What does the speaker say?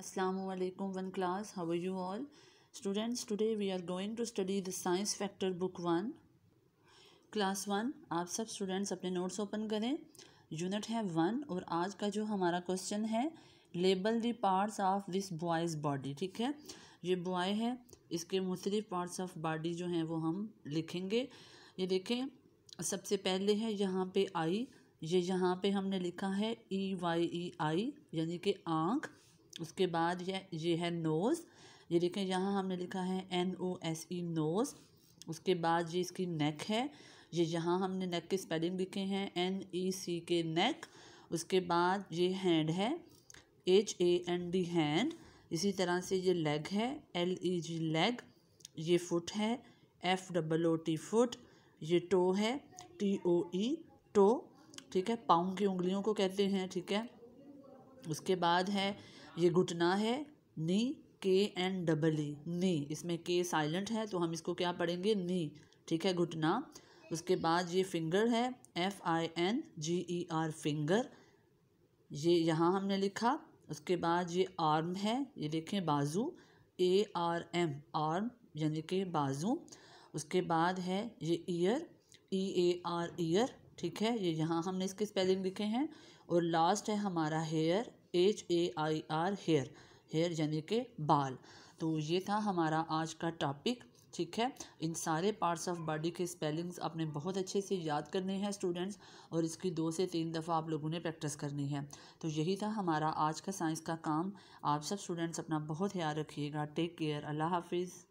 Assalamu alaikum one class how are you all students today we are going to study the science factor book 1 class 1 आप सब students अपने notes open करें unit है 1 और आज का जो हमारा question है label the parts of this boy's body ठीक है ये boy है इसके मुख्तलिफ parts of body जो हैं वो हम लिखेंगे ये देखें सबसे पहले है यहाँ पे आई ये यहाँ पे हमने लिखा है ई वाई ई आई यानी कि आँख उसके बाद ये ये है नोज़ ये देखें यहाँ हमने लिखा है N O S E nose उसके बाद ये इसकी नेक है ये यहाँ हमने नेक के स्पेलिंग लिखे हैं एन ई सी के नेक उसके बाद ये हैंड है H A N D hand इसी तरह से ये लेग है एल ई जी लेग ये फुट है F double O T foot ये टो है टी ओ ई टो ठीक है पाँव की उंगलियों को कहते हैं ठीक है उसके बाद है ये घुटना है नी के एन डबल ई नी इसमें के साइलेंट है तो हम इसको क्या पढ़ेंगे नी ठीक है घुटना उसके बाद ये फिंगर है F I N G E R finger ये यहाँ हमने लिखा उसके बाद ये आर्म है ये देखें बाजू ए आर एम आर्म यानी कि बाजू उसके बाद है ये ear E A R ear ठीक है ये यहाँ हमने इसके स्पेलिंग लिखे हैं और लास्ट है हमारा hair H A I R hair hair यानी कि बाल तो ये था हमारा आज का टॉपिक ठीक है इन सारे पार्ट्स ऑफ बॉडी के स्पेलिंग्स आपने बहुत अच्छे से याद करने हैं स्टूडेंट्स और इसकी दो से तीन दफ़ा आप लोगों ने प्रैक्टिस करनी है तो यही था हमारा आज का साइंस का काम आप सब स्टूडेंट्स अपना बहुत ख्याल रखिएगा टेक केयर अल्लाह हाफिज़